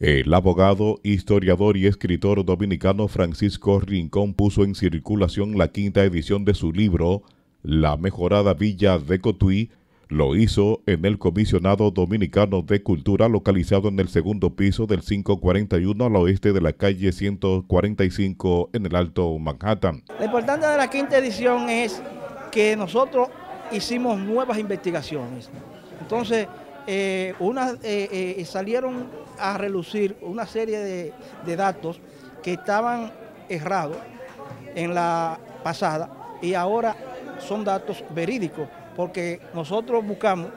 El abogado, historiador y escritor dominicano Francisco Rincón puso en circulación la quinta edición de su libro La mejorada villa de Cotuí. Lo hizo en el Comisionado Dominicano de Cultura localizado en el segundo piso del 541 al oeste de la calle 145 en el Alto Manhattan. Lo importante de la quinta edición es que nosotros hicimos nuevas investigaciones. Entonces, eh, eh, eh, salieron a relucir una serie de datos que estaban errados en la pasada y ahora son datos verídicos porque nosotros buscamos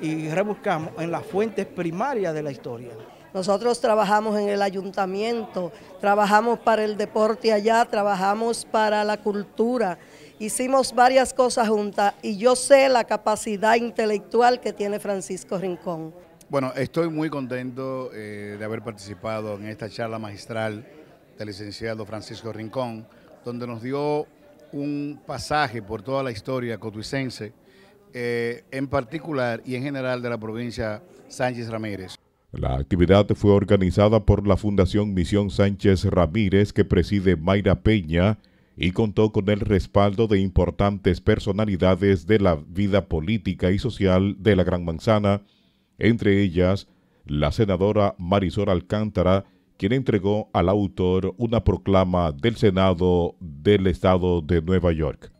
y rebuscamos en las fuentes primarias de la historia. Nosotros trabajamos en el ayuntamiento, trabajamos para el deporte allá, trabajamos para la cultura. Hicimos varias cosas juntas y yo sé la capacidad intelectual que tiene Francisco Rincón. Bueno, estoy muy contento eh, de haber participado en esta charla magistral del licenciado Francisco Rincón, donde nos dio un pasaje por toda la historia cotuicense, eh, en particular y en general de la provincia Sánchez Ramírez. La actividad fue organizada por la Fundación Misión Sánchez Ramírez que preside Mayra Peña, y contó con el respaldo de importantes personalidades de la vida política y social de la Gran Manzana, entre ellas la senadora Marisol Alcántara, quien entregó al autor una proclama del Senado del Estado de Nueva York.